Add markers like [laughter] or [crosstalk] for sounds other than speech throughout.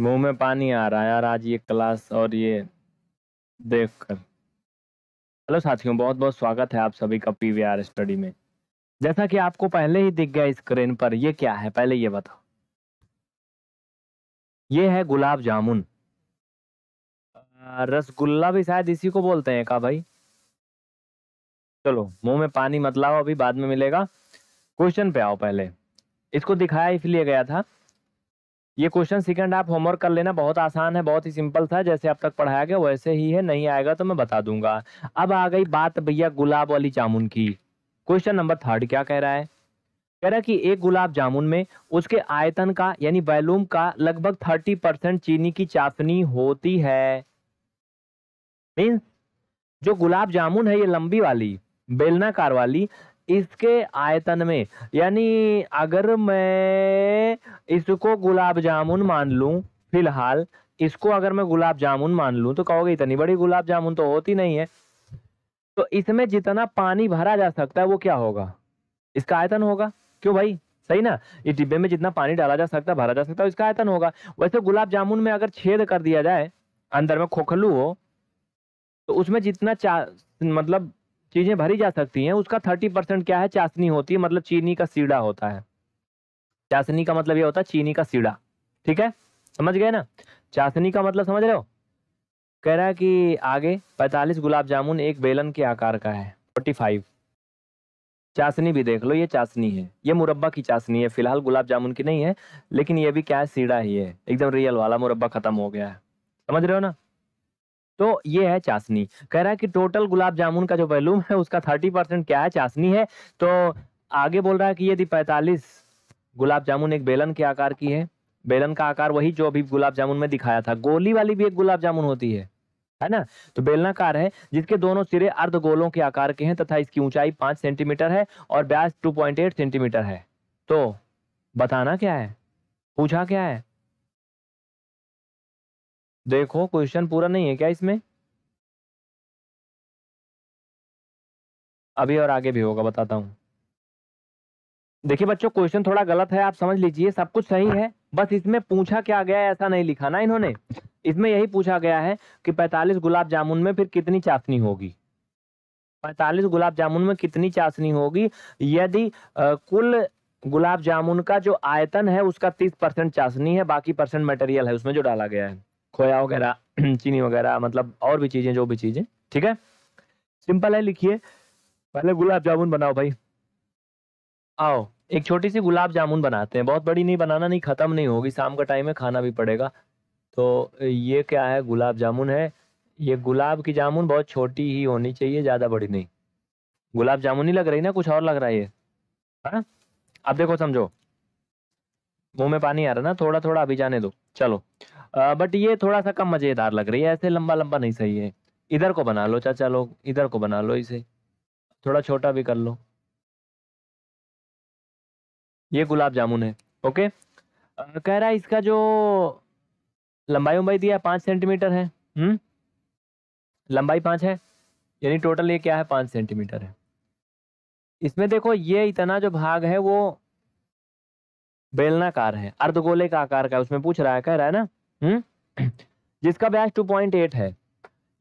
मुंह में पानी आ रहा है यार आज ये क्लास और ये देखकर हेलो साथियों बहुत बहुत स्वागत है आप सभी का पीवीआर स्टडी में जैसा कि आपको पहले ही दिख गया स्क्रीन पर ये क्या है पहले ये बताओ ये है गुलाब जामुन रसगुल्ला भी शायद इसी को बोलते हैं का भाई चलो मुंह में पानी मत लाओ अभी बाद में मिलेगा क्वेश्चन पे आओ पहले इसको दिखाया इसलिए गया था ये क्वेश्चन सेकंड आप होमवर्क कर लेना बहुत आसान है बहुत ही सिंपल था जैसे अब तक पढ़ाया गया वैसे ही है नहीं आएगा तो मैं बता दूंगा अब आ गई बात भैया गुलाब वाली जामुन की क्वेश्चन नंबर थर्ड क्या कह रहा है कह रहा कि एक गुलाब जामुन में उसके आयतन का यानी वैलूम का लगभग थर्टी परसेंट चीनी की चाशनी होती है मीन जो गुलाब जामुन है ये लंबी वाली बेलनाकार वाली इसके आयतन में यानी अगर मैं इसको गुलाब जामुन मान लू फिलहाल इसको अगर मैं गुलाब जामुन मान लू तो कहोगे इतनी बड़ी गुलाब जामुन तो होती नहीं है तो इसमें जितना पानी भरा जा सकता है वो क्या होगा इसका आयतन होगा क्यों भाई सही ना इस डिब्बे में जितना पानी डाला जा सकता है भरा जा सकता है इसका आयतन होगा वैसे गुलाब जामुन में अगर छेद कर दिया जाए अंदर में खोखलू हो तो उसमें जितना चा मतलब चीज़ें भरी जा सकती हैं उसका थर्टी परसेंट क्या है चाशनी होती है मतलब चीनी का सीड़ा होता है चाशनी का मतलब ये होता है चीनी का सीढ़ा ठीक है समझ गए ना चाशनी का मतलब समझ रहे हो कह रहा है कि आगे 45 गुलाब जामुन एक बेलन के आकार का है 45 चाशनी भी देख लो ये चाशनी है ये मुरब्बा की चाशनी है फिलहाल गुलाब जामुन की नहीं है लेकिन ये भी क्या है सीढ़ा ही है एकदम रियल वाला मुरब्बा खत्म हो गया है समझ रहे हो ना तो ये है चाशनी कह रहा है कि टोटल गुलाब जामुन का जो वैल्यूम है उसका थर्टी परसेंट क्या है चाशनी है तो आगे बोल रहा है कि यदि पैंतालीस गुलाब जामुन एक बेलन के आकार की है बेलन का आकार वही जो अभी गुलाब जामुन में दिखाया था गोली वाली भी एक गुलाब जामुन होती है है ना तो बेलनाकार है जिसके दोनों सिरे अर्ध गोलों के आकार के हैं तथा इसकी ऊंचाई पांच सेंटीमीटर है और ब्याज टू पॉइंट एट सेंटीमीटर है तो बताना क्या है पूछा क्या है देखो क्वेश्चन पूरा नहीं है क्या इसमें अभी और आगे भी होगा बताता हूं देखिए बच्चों क्वेश्चन थोड़ा गलत है आप समझ लीजिए सब कुछ सही है बस इसमें पूछा क्या गया ऐसा नहीं लिखा ना इन्होंने इसमें यही पूछा गया है कि 45 गुलाब जामुन में फिर कितनी चाशनी होगी 45 गुलाब जामुन में कितनी चाशनी होगी यदि कुल गुलाब जामुन का जो आयतन है उसका 30 परसेंट चाशनी है बाकी परसेंट मटेरियल है उसमें जो डाला गया है खोया वगैरह [clears throat] चीनी वगैरह मतलब और भी चीजें जो भी चीजें ठीक है सिंपल है लिखिए पहले गुलाब जामुन बनाओ भाई आओ एक छोटी सी गुलाब जामुन बनाते हैं बहुत बड़ी नहीं बनाना नहीं ख़त्म नहीं होगी शाम का टाइम है खाना भी पड़ेगा तो ये क्या है गुलाब जामुन है ये गुलाब की जामुन बहुत छोटी ही होनी चाहिए ज़्यादा बड़ी नहीं गुलाब जामुन ही लग रही ना कुछ और लग रहा है ये हाँ? अब देखो समझो मुंह में पानी आ रहा ना थोड़ा थोड़ा अभी जाने दो चलो आ, बट ये थोड़ा सा कम मज़ेदार लग रही है ऐसे लंबा लंबा नहीं सही है इधर को बना लो चाचा लोग इधर को बना लो इसे थोड़ा छोटा भी कर लो ये गुलाब जामुन है ओके कह रहा है इसका जो लंबाई उम्बाई दिया है पाँच सेंटीमीटर है हम्म लंबाई पाँच है यानी टोटल ये क्या है पाँच सेंटीमीटर है इसमें देखो ये इतना जो भाग है वो बेलनाकार है अर्धगोले का आकार का उसमें पूछ रहा है कह रहा है ना हम्म [clears throat] जिसका ब्याज 2.8 है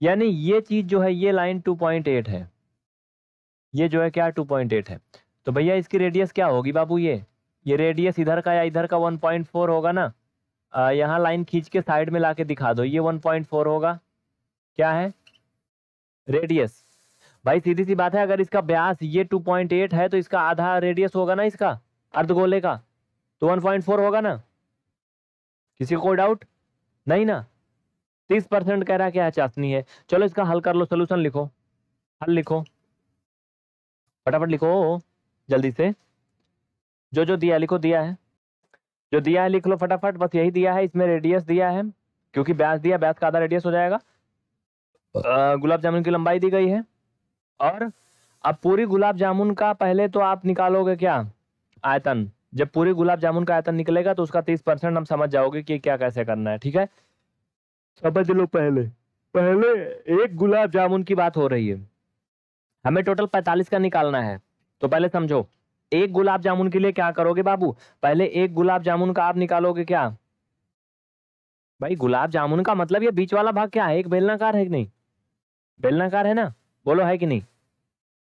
यानी ये चीज जो है ये लाइन 2.8 है ये जो है क्या 2.8 है तो भैया इसकी रेडियस क्या होगी बाबू ये ये रेडियस इधर का या इधर का 1.4 होगा ना यहाँ लाइन खींच के साइड में ला के दिखा दो ये 1.4 होगा क्या है रेडियस भाई सीधी सी बात है अगर इसका ब्यास ये 2.8 है तो इसका आधा रेडियस होगा ना इसका अर्धगोले का तो 1.4 होगा ना किसी को कोई डाउट नहीं ना तीस परसेंट कह रहा क्या चाशनी है चलो इसका हल कर लो सोल्यूशन लिखो हल लिखो फटाफट लिखो जल्दी से जो जो दिया लिखो दिया है जो दिया है लिख लो फटाफट बस यही दिया है इसमें रेडियस दिया है क्योंकि ब्याज दिया ब्याज का आधा रेडियस हो जाएगा गुलाब जामुन की लंबाई दी गई है और अब पूरी गुलाब जामुन का पहले तो आप निकालोगे क्या आयतन जब पूरी गुलाब जामुन का आयतन निकलेगा तो उसका तीस परसेंट हम समझ जाओगे कि क्या कैसे करना है ठीक है समझ लो पहले पहले एक गुलाब जामुन की बात हो रही है हमें टोटल पैतालीस का निकालना है तो पहले समझो एक गुलाब जामुन के लिए क्या करोगे बाबू पहले एक गुलाब जामुन का आप निकालोगे क्या भाई गुलाब जामुन का मतलब ये बीच वाला भाग क्या है एक बेलनाकार है कि नहीं बेलनाकार है ना बोलो है कि नहीं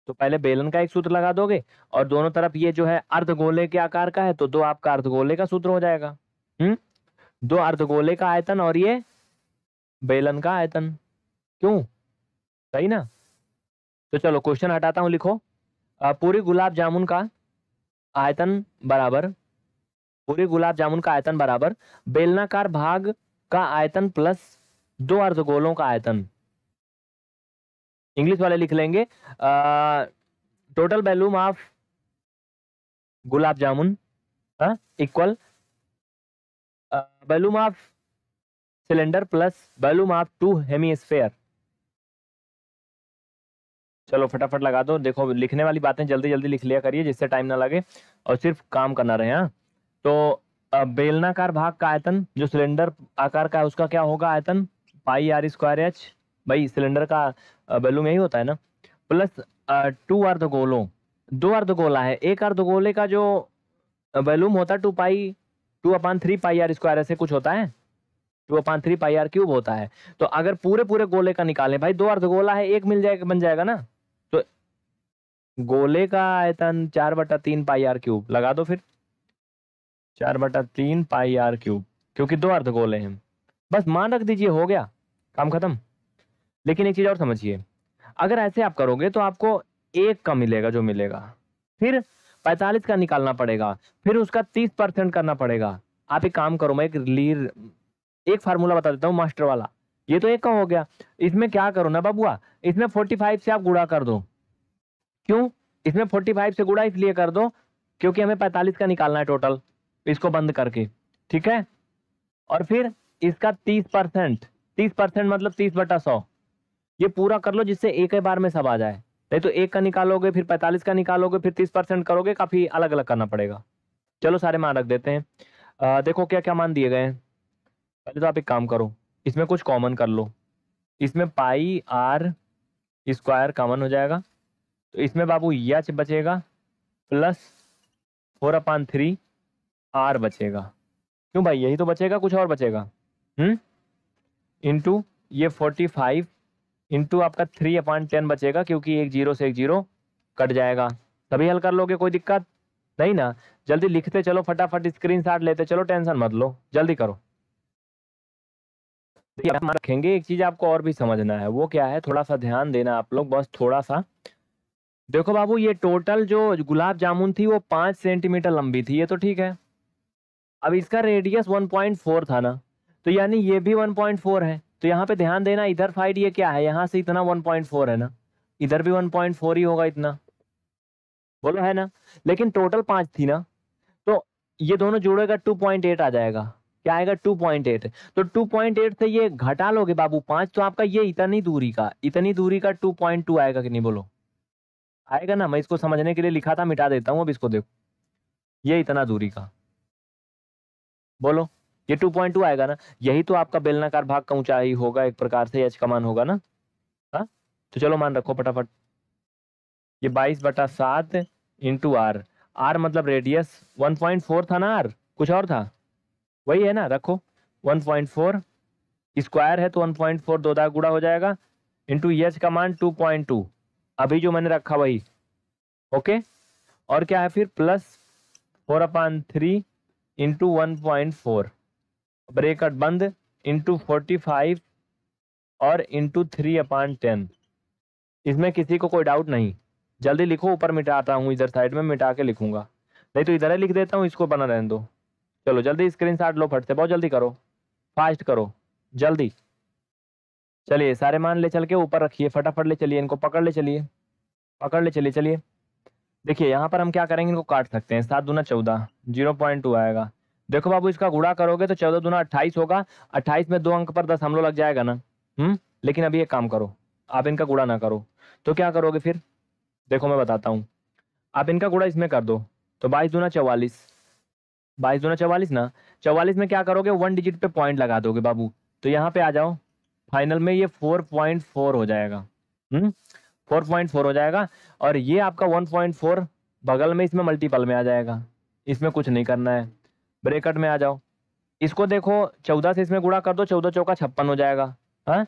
तो पहले बेलन का एक सूत्र लगा दोगे और दोनों तरफ ये जो है अर्धगोले के आकार का है तो दो आपका अर्धगोले का सूत्र हो जाएगा हम्म दो अर्धगोले का आयतन और ये बेलन का आयतन क्यों सही ना तो चलो क्वेश्चन हटाता हूं लिखो पूरी गुलाब जामुन का आयतन बराबर पूरे गुलाब जामुन का आयतन बराबर बेलनाकार भाग का आयतन प्लस दो अर्धगोलों का आयतन इंग्लिश वाले लिख लेंगे total volume of gulab jamun equal volume of cylinder plus volume of two hemisphere चलो फटाफट लगा दो देखो लिखने वाली बातें जल्दी जल्दी लिख लिया करिए जिससे टाइम ना लगे और सिर्फ काम करना रहे हाँ तो बेलनाकार भाग का आयतन जो सिलेंडर आकार का है उसका क्या होगा आयतन पाई आर स्क्वायर एच भाई सिलेंडर का बैलूम यही होता है ना प्लस टू अर्ध गोलो दो अर्ध गोला है एक अर्ध गोले का जो बैलूम होता है two pi two upon three pi R square ऐसे कुछ होता है two upon three pi R cube होता है तो अगर पूरे पूरे गोले का निकालें भाई दो अर्ध गोला है एक मिल जाएगा बन जाएगा ना गोले का आयतन चार बटा तीन पाई आर क्यूब लगा दो फिर चार बटा तीन पाई आर क्यूब क्योंकि दो अर्ध गोले हैं बस मान रख दीजिए हो गया काम खत्म लेकिन एक चीज़ और समझिए अगर ऐसे आप करोगे तो आपको एक का मिलेगा जो मिलेगा फिर पैतालीस का निकालना पड़ेगा फिर उसका तीस परसेंट करना पड़ेगा आप एक काम करो मैं एक लीर एक फार्मूला बता देता हूँ मास्टर वाला ये तो एक का हो गया इसमें क्या करो ना बबुआ इसमें फोर्टी फाइव से आप गुड़ा कर दो क्यों इसमें 45 से गुड़ा इसलिए कर दो क्योंकि हमें 45 का निकालना है टोटल इसको बंद करके ठीक है और फिर इसका 30 परसेंट तीस परसेंट मतलब 30 बटा सौ ये पूरा कर लो जिससे एक ही बार में सब आ जाए नहीं तो एक का निकालोगे फिर 45 का निकालोगे फिर 30 परसेंट करोगे काफ़ी अलग अलग करना पड़ेगा चलो सारे मान रख देते हैं आ, देखो क्या क्या मान दिए गए हैं पहले तो आप एक काम करो इसमें कुछ कॉमन कर लो इसमें पाई आर स्क्वायर कॉमन हो जाएगा तो इसमें बाबू यच बचेगा plus four upon three R बचेगा क्यों भाई यही तो बचेगा कुछ और बचेगा हम्म इनटू ये फोर्टी फाइव इंटू आपका थ्री अपान टेन बचेगा क्योंकि एक जीरो से एक जीरो कट जाएगा तभी हल कर लोगे कोई दिक्कत नहीं ना जल्दी लिखते चलो फटाफट स्क्रीन शॉट लेते चलो टेंशन मत लो जल्दी करो रखेंगे एक चीज आपको और भी समझना है वो क्या है थोड़ा सा ध्यान देना आप लोग बस थोड़ा सा देखो बाबू ये टोटल जो गुलाब जामुन थी वो पांच सेंटीमीटर लंबी थी ये तो ठीक है अब इसका रेडियस वन पॉइंट फोर था ना तो यानी ये भी वन पॉइंट फोर है तो यहाँ पे ध्यान देना इधर फाइट ये क्या है यहाँ से इतना वन पॉइंट फोर है ना इधर भी वन पॉइंट फोर ही होगा इतना बोलो है ना लेकिन टोटल पाँच थी ना तो ये दोनों जुड़ेगा टू पॉइंट एट आ जाएगा क्या आएगा टू पॉइंट एट तो टू पॉइंट एट से ये घटा लोगे बाबू पाँच तो आपका ये इतनी दूरी का इतनी दूरी का टू पॉइंट टू आएगा कि नहीं बोलो आएगा ना मैं इसको समझने के लिए लिखा था मिटा देता हूँ अब इसको देखो ये इतना दूरी का बोलो ये टू पॉइंट टू आएगा ना यही तो आपका बेलनाकार भाग का ऊंचाई होगा एक प्रकार से एच मान होगा ना हा? तो चलो मान रखो फटाफट ये बाईस बटा सात इंटू आर आर मतलब रेडियस वन पॉइंट फोर था ना आर कुछ और था वही है ना रखो वन पॉइंट फोर स्क्वायर है तो वन पॉइंट फोर दो दाग गुड़ा हो जाएगा इंटू यच का मान टू पॉइंट टू अभी जो मैंने रखा वही ओके और क्या है फिर plus four upon three into one point four bracket बंद इंटू फोर्टी फाइव और इंटू थ्री अपान टेन इसमें किसी को कोई डाउट नहीं जल्दी लिखो ऊपर मिटाता हूँ इधर साइड में मिटा के लिखूंगा नहीं तो इधर ही लिख देता हूँ इसको बना रहने दो चलो जल्दी स्क्रीन लो फट से बहुत जल्दी करो फास्ट करो जल्दी चलिए सारे मान ले चल के ऊपर रखिए फटाफट ले चलिए इनको पकड़ ले चलिए पकड़ ले चलिए चलिए देखिए यहाँ पर हम क्या करेंगे इनको काट सकते हैं सात दूना चौदह जीरो पॉइंट टू आएगा देखो बाबू इसका गुड़ा करोगे तो चौदह दूना अट्ठाईस होगा अट्ठाईस में दो अंक पर दस हमलो लग जाएगा ना हम्म लेकिन अभी एक काम करो आप इनका गुड़ा ना करो तो क्या करोगे फिर देखो मैं बताता हूँ आप इनका गुड़ा इसमें कर दो तो बाईस दूना चवालीस बाईस दूना चवालीस ना चवालीस में क्या करोगे वन डिजिट पे पॉइंट लगा दोगे बाबू तो यहाँ पे आ जाओ फाइनल में ये फोर पॉइंट फोर हो जाएगा हम्म फोर पॉइंट फोर हो जाएगा और ये आपका वन पॉइंट फोर बगल में इसमें मल्टीपल में आ जाएगा इसमें कुछ नहीं करना है ब्रेकट में आ जाओ इसको देखो चौदह से इसमें गुड़ा कर दो चौदह चौका छप्पन हो जाएगा हाँ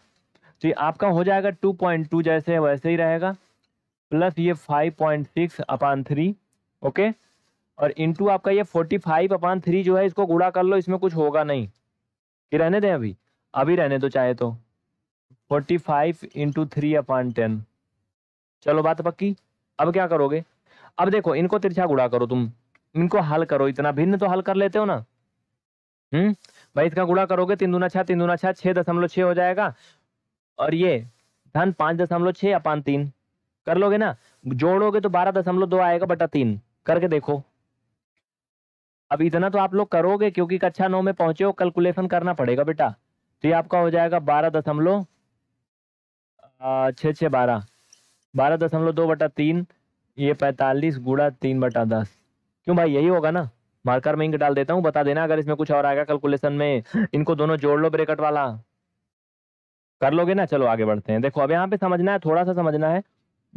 तो ये आपका हो जाएगा टू पॉइंट टू जैसे वैसे ही रहेगा प्लस ये five point six upon three okay और इनटू आपका ये फोर्टी फाइव अपान थ्री जो है इसको गुड़ा कर लो इसमें कुछ होगा नहीं कि रहने दें अभी अभी रहने दो चाहे तो forty five into three upon ten चलो बात पक्की अब क्या करोगे अब देखो इनको तिरछा गुड़ा करो तुम इनको हल करो इतना भिन्न तो हल कर लेते हो ना हम्म भाई इसका गुड़ा करोगे तीन दुना छह तीन दुना छह छह दशमलव छह हो जाएगा और ये धन पांच दशमलव छह अपान तीन कर लोगे ना जोड़ोगे तो बारह दशमलव दो आएगा बटा तीन करके देखो अब इतना तो आप लोग करोगे क्योंकि कक्षा नौ में पहुंचे हो कैलकुलेशन करना पड़ेगा बेटा तो ये आपका हो जाएगा बारह दशमलव छः छः बारह बारह दशमलव दो बटा तीन ये पैंतालीस गुड़ा तीन बटा दस क्यों भाई यही होगा ना मार्कर में इंक डाल देता हूँ बता देना अगर इसमें कुछ और आएगा कैलकुलेशन में इनको दोनों जोड़ लो ब्रेकट वाला कर लोगे ना चलो आगे बढ़ते हैं देखो अब यहाँ पे समझना है थोड़ा सा समझना है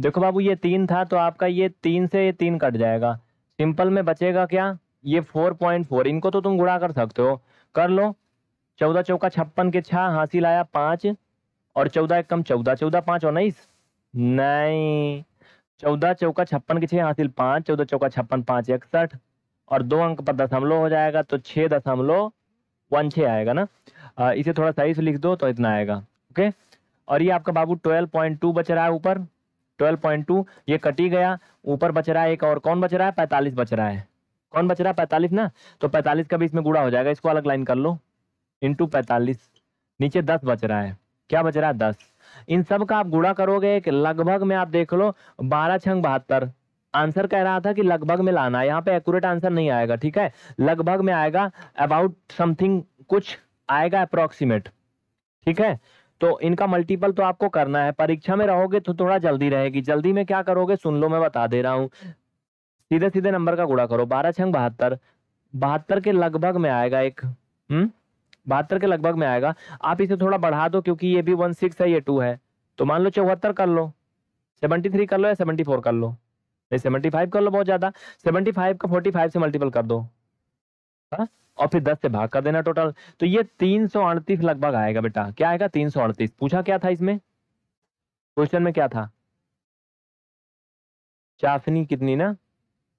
देखो बाबू ये तीन था तो आपका ये तीन से ये तीन कट जाएगा सिंपल में बचेगा क्या ये फोर पॉइंट फोर इनको तो तुम गुड़ा कर सकते हो कर लो चौदह चौका छप्पन के छः हासिल आया पाँच और चौदह एक कम चौदह चौदह पाँच उन्नीस नहीं चौदह चौका छप्पन की छः हासिल पाँच चौदह चौका छप्पन पाँच इकसठ और दो अंक पर दशमलव हो जाएगा तो छः दशमलव वन छः आएगा ना इसे थोड़ा सही से लिख दो तो इतना आएगा ओके और ये आपका बाबू ट्वेल्व पॉइंट टू बच रहा है ऊपर ट्वेल्व पॉइंट टू ये कटी गया ऊपर बच रहा है एक और कौन बच रहा है पैंतालीस बच रहा है कौन बच रहा है पैंतालीस ना तो पैंतालीस का भी इसमें गुड़ा हो जाएगा इसको अलग लाइन कर लो इंटू पैंतालीस नीचे दस बच रहा है क्या बच रहा है दस इन सब का आप गुड़ा करोगे कि लगभग में आप देख लो बारह छंग बहत्तर आंसर कह रहा था कि लगभग में लाना यहाँ पे एक्यूरेट आंसर नहीं आएगा ठीक है लगभग में आएगा अबाउट समथिंग कुछ आएगा अप्रोक्सीमेट ठीक है तो इनका मल्टीपल तो आपको करना है परीक्षा में रहोगे तो थोड़ा जल्दी रहेगी जल्दी में क्या करोगे सुन लो मैं बता दे रहा हूँ सीधे सीधे नंबर का गुड़ा करो बारह छंग बहत्तर बहत्तर के लगभग में आएगा एक हम्म बहत्तर के लगभग में आएगा आप इसे थोड़ा बढ़ा दो क्योंकि ये भी वन सिक्स है ये टू है तो मान लो चौहत्तर कर लो सेवेंटी थ्री कर लो या सेवेंटी फोर कर लो नहीं सेवेंटी फाइव कर लो बहुत ज़्यादा सेवेंटी फाइव का फोर्टी फाइव से मल्टीपल कर दो हा? और फिर दस से भाग कर देना टोटल तो ये तीन सौ अड़तीस लगभग आएगा बेटा क्या आएगा तीन सौ अड़तीस पूछा क्या था इसमें क्वेश्चन में क्या था चाशनी कितनी ना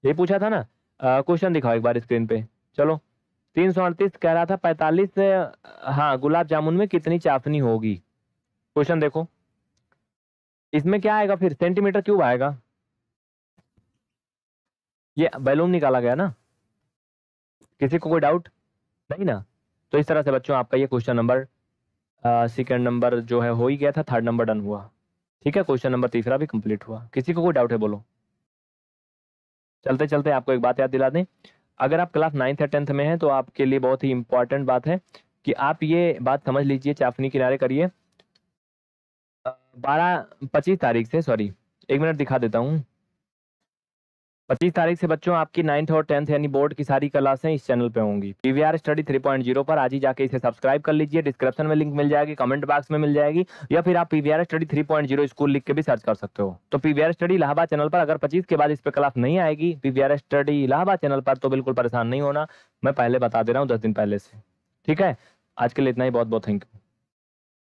ये पूछा था ना क्वेश्चन दिखाओ एक बार स्क्रीन पे चलो तीन सौ अड़तीस कह रहा था पैंतालीस हाँ गुलाब जामुन में कितनी चाशनी होगी क्वेश्चन देखो इसमें क्या आएगा फिर सेंटीमीटर क्यूब आएगा ये बैलून निकाला गया ना किसी को कोई डाउट नहीं ना तो इस तरह से बच्चों आपका ये क्वेश्चन नंबर सेकेंड नंबर जो है हो ही गया था थर्ड नंबर डन हुआ ठीक है क्वेश्चन नंबर तीसरा भी कंप्लीट हुआ किसी को कोई डाउट है बोलो चलते चलते आपको एक बात याद दिला दें अगर आप क्लास नाइन्थ या टेंथ में हैं तो आपके लिए बहुत ही इंपॉर्टेंट बात है कि आप ये बात समझ लीजिए चाफनी किनारे करिए बारह पच्चीस तारीख से सॉरी एक मिनट दिखा देता हूँ पच्चीस तारीख से बच्चों आपकी नाइन्थ और टेंथ यानी बोर्ड की सारी क्लासें इस चैनल पे होंगी R study three point zero पर आज ही जाके इसे सब्सक्राइब कर लीजिए डिस्क्रिप्शन में लिंक मिल जाएगी कमेंट बॉक्स में मिल जाएगी या फिर आप R study three point zero school लिख के भी सर्च कर सकते हो तो आर स्टडी इलाहाबाद चैनल पर अगर पच्चीस के बाद इस पर क्लास नहीं आएगी आर स्टडी इलाहाबाद चैनल पर तो बिल्कुल परेशान नहीं होना मैं पहले बता दे रहा हूँ दस दिन पहले से ठीक है आज के लिए इतना ही बहुत बहुत थैंक यू